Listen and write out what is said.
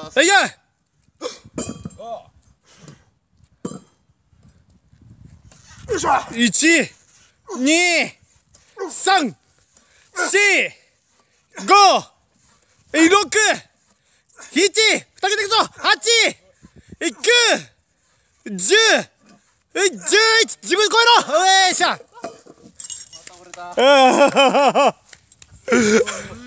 ますはい行けよいしょ1 2 3 4 5 6 7 2桁いくぞ8 9 10 11自分超えろよいしょまた折れた